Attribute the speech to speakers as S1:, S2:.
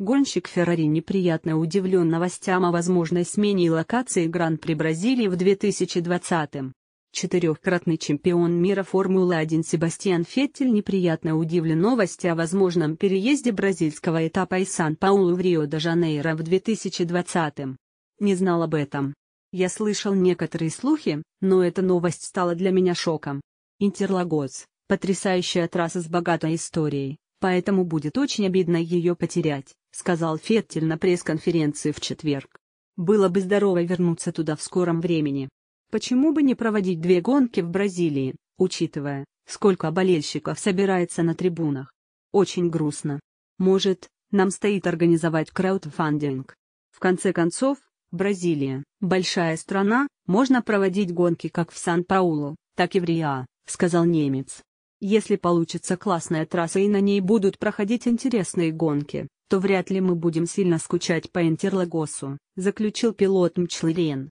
S1: Гонщик Феррари неприятно удивлен новостям о возможной смене локации Гран-при Бразилии в 2020-м. Четырехкратный чемпион мира Формулы-1 Себастьян Феттель неприятно удивлен новости о возможном переезде бразильского этапа из Сан-Паулу в Рио-де-Жанейро в 2020-м. Не знал об этом. Я слышал некоторые слухи, но эта новость стала для меня шоком. Интерлагос – потрясающая трасса с богатой историей, поэтому будет очень обидно ее потерять сказал Феттель на пресс-конференции в четверг. Было бы здорово вернуться туда в скором времени. Почему бы не проводить две гонки в Бразилии, учитывая, сколько болельщиков собирается на трибунах? Очень грустно. Может, нам стоит организовать краудфандинг. В конце концов, Бразилия – большая страна, можно проводить гонки как в Сан-Паулу, так и в Риа, сказал немец. Если получится классная трасса и на ней будут проходить интересные гонки, то вряд ли мы будем сильно скучать по Интерлагосу, заключил пилот Мчлырен.